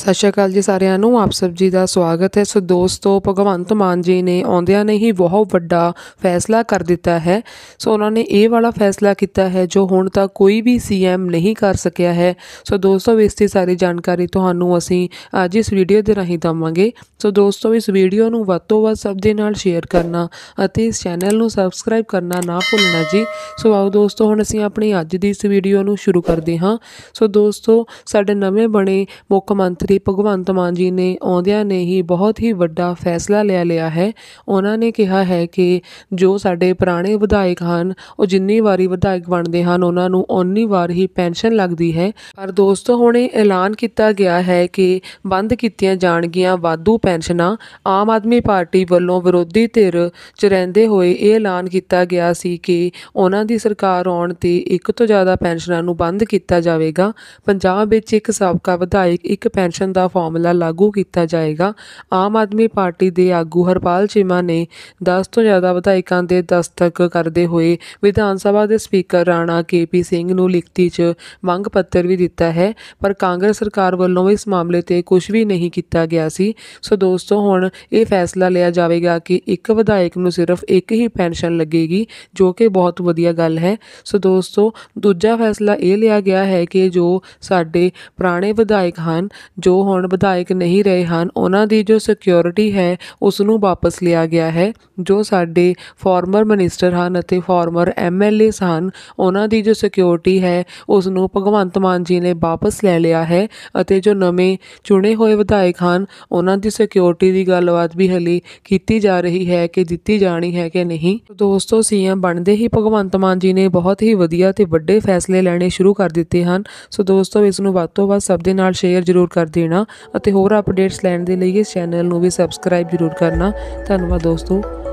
ਸਤਿ ਸ਼੍ਰੀ ਅਕਾਲ ਜੀ ਸਾਰਿਆਂ ਨੂੰ ਆਪ ਸਭ ਜੀ ਦਾ ਸਵਾਗਤ ਹੈ ਸੋ ਦੋਸਤੋ ਭਗਵੰਤ ਮਾਨ ਜੀ ਨੇ ਆਉਂਦਿਆਂ ਨੇ ਹੀ ਬਹੁਤ ਵੱਡਾ ਫੈਸਲਾ ਕਰ ਦਿੱਤਾ ਹੈ ਸੋ ਉਹਨਾਂ ਨੇ ਇਹ ਵਾਲਾ ਫੈਸਲਾ ਕੀਤਾ ਹੈ ਜੋ ਹੁਣ ਤੱਕ ਕੋਈ ਵੀ ਸੀਐਮ ਨਹੀਂ ਕਰ ਸਕਿਆ ਹੈ ਸੋ ਦੋਸਤੋ ਇਸ ਦੀ ਸਾਰੀ ਜਾਣਕਾਰੀ ਤੁਹਾਨੂੰ ਅਸੀਂ ਅੱਜ ਇਸ ਵੀਡੀਓ ਦੇ ਰਾਹੀਂ ਦਵਾਂਗੇ ਸੋ ਦੋਸਤੋ ਇਸ ਵੀਡੀਓ ਨੂੰ ਵੱਧ ਤੋਂ ਵੱਧ ਸਭ ਦੇ ਨਾਲ ਸ਼ੇਅਰ ਕਰਨਾ ਅਤੇ ਇਸ ਚੈਨਲ ਨੂੰ ਸਬਸਕ੍ਰਾਈਬ ਕਰਨਾ ਨਾ ਭੁੱਲਣਾ ਜੀ ਸੋ ਆਓ ਦੋਸਤੋ ਹੁਣ ਅਸੀਂ ਆਪਣੀ ਅੱਜ ਦੀ ਇਸ ਵੀਡੀਓ ਨੂੰ ਸ਼ੁਰੂ ਕਰਦੇ ਹਾਂ ਸੋ ਦੋਸਤੋ ਸਾਡੇ ਨਵੇਂ ਬਣੇ ਮੁੱਖ ਮੰਤਰੀ ਸ੍ਰੀ ਭਗਵੰਤ ਮਾਨ ਜੀ ਨੇ ਆਉਂਦਿਆਂ ਨੇ ਹੀ ਬਹੁਤ ਹੀ ਵੱਡਾ ਫੈਸਲਾ ਲੈ ਲਿਆ ਹੈ ਉਹਨਾਂ ਨੇ ਕਿਹਾ ਹੈ ਕਿ ਜੋ ਸਾਡੇ ਪੁਰਾਣੇ ਵਿਧਾਇਕ ਹਨ ਉਹ ਜਿੰਨੀ ਵਾਰੀ ਵਿਧਾਇਕ ਬਣਦੇ ਹਨ ਉਹਨਾਂ ਨੂੰ ਓਨੀ ਵਾਰ ਹੀ ਪੈਨਸ਼ਨ ਲੱਗਦੀ ਹੈ ਪਰ ਦੋਸਤੋ ਹੁਣੇ ਐਲਾਨ ਕੀਤਾ ਗਿਆ ਹੈ ਕਿ ਬੰਦ ਕੀਤੀਆਂ ਜਾਣਗੀਆਂ ਵਾਧੂ ਪੈਨਸ਼ਨਾਂ ਆਮ ਆਦਮੀ ਪਾਰਟੀ ਵੱਲੋਂ ਵਿਰੋਧੀ ਧਿਰ ਚ ਰਹਿੰਦੇ ਹੋਏ ਇਹ ਐਲਾਨ ਕੀਤਾ ਗਿਆ ਸੀ ਕਿ ਉਹਨਾਂ ਦੀ ਸਰਕਾਰ ਆਉਣ ਤੇ ਇੱਕ ਤੋਂ ਜ਼ਿਆਦਾ ਪੈਨਸ਼ਨਾਂ ਨੂੰ ਬੰਦ ਕੀਤਾ ਜਾਵੇਗਾ ਪੰਜਾਬ ਵਿੱਚ ਇੱਕ ਸਾਬਕਾ ਵਿਧਾਇਕ ਇੱਕ ਪੈਨਸ਼ਨ ਐਕਸ਼ਨ ਦਾ ਫਾਰਮੂਲਾ ਲਾਗੂ ਕੀਤਾ ਜਾਏਗਾ ਆਮ ਆਦਮੀ ਪਾਰਟੀ ਦੇ ਆਗੂ ਹਰਪਾਲ ਚੀਮਾ ਨੇ 10 ਤੋਂ ਜ਼ਿਆਦਾ ਵਿਧਾਇਕਾਂ ਦੇ ਦਸਤਕ ਕਰਦੇ ਹੋਏ ਵਿਧਾਨ ਸਭਾ ਦੇ ਸਪੀਕਰ ਰਾਣਾ ਕੇਪੀ ਸਿੰਘ ਨੂੰ ਲਿਖਤੀ 'ਚ ਮੰਗ ਪੱਤਰ ਵੀ ਦਿੱਤਾ ਹੈ ਪਰ ਕਾਂਗਰਸ ਸਰਕਾਰ ਵੱਲੋਂ ਇਸ ਮਾਮਲੇ ਤੇ ਕੁਝ ਵੀ ਨਹੀਂ ਕੀਤਾ ਗਿਆ ਸੀ ਸੋ ਦੋਸਤੋ ਹੁਣ ਇਹ ਫੈਸਲਾ ਲਿਆ ਜਾਵੇਗਾ ਕਿ ਇੱਕ ਵਿਧਾਇਕ ਨੂੰ ਸਿਰਫ ਇੱਕ ਹੀ ਪੈਨਸ਼ਨ ਲੱਗੇਗੀ ਜੋ ਕਿ ਬਹੁਤ ਵਧੀਆ ਗੱਲ ਹੈ ਸੋ ਦੋਸਤੋ ਦੂਜਾ ਫੈਸਲਾ ਇਹ ਲਿਆ ਗਿਆ ਹੈ ਕਿ ਜੋ ਸਾਡੇ ਪੁਰਾਣੇ ਵਿਧਾਇਕ ਹਨ ਜੋ ਜੋ ਹੁਣ ਵਿਧਾਇਕ ਨਹੀਂ ਰਹੇ ਹਨ ਉਹਨਾਂ ਦੀ ਜੋ ਸਿਕਿਉਰਿਟੀ ਹੈ ਉਸ ਨੂੰ ਵਾਪਸ ਲਿਆ ਗਿਆ ਹੈ ਜੋ ਸਾਡੇ ਫਾਰਮਰ ਮਨਿਸਟਰ ਹਨ ਅਤੇ ਫਾਰਮਰ ਐਮਐਲਏ ਹਨ ਉਹਨਾਂ ਦੀ ਜੋ ਸਿਕਿਉਰਿਟੀ ਹੈ ਉਸ ਨੂੰ ਭਗਵੰਤ ਮਾਨ ਜੀ ਨੇ ਵਾਪਸ ਲੈ ਲਿਆ ਹੈ ਅਤੇ ਜੋ ਨਵੇਂ ਚੁਣੇ ਹੋਏ ਵਿਧਾਇਕ ਹਨ ਉਹਨਾਂ ਦੀ ਸਿਕਿਉਰਿਟੀ ਦੀ ਗੱਲਬਾਤ ਵੀ ਹਲੀ ਕੀਤੀ ਜਾ ਰਹੀ ਹੈ ਕਿ ਦਿੱਤੀ ਜਾਣੀ ਹੈ ਕਿ ਨਹੀਂ ਦੋਸਤੋ ਸੀਐਮ ਬਣਦੇ ਹੀ ਭਗਵੰਤ ਮਾਨ ਜੀ ਨੇ ਬਹੁਤ ਹੀ ਵਧੀਆ ਤੇ ਵੱਡੇ ਫੈਸਲੇ ਲੈਣੇ ਸ਼ੁਰੂ ਕਰ ਦਿੱਤੇ ਹਨ ਸੋ ਦੋਸਤੋ ਇਸ ਨੂੰ ਵੱਧ ਤੋਂ ਵੱਧ ਸਭ ਦੇ ਨਾਲ ਸ਼ੇਅਰ ਜ਼ਰੂਰ ਕਰ ਦਿਓ ਦੇਣਾ ਅਤੇ ਹੋਰ ਅਪਡੇਟਸ ਲੈਣ ਦੇ ਲਈ ਇਸ ਚੈਨਲ ਨੂੰ ਵੀ ਸਬਸਕ੍ਰਾਈਬ ਜ਼ਰੂਰ ਕਰਨਾ ਧੰਨਵਾਦ ਦੋਸਤੋ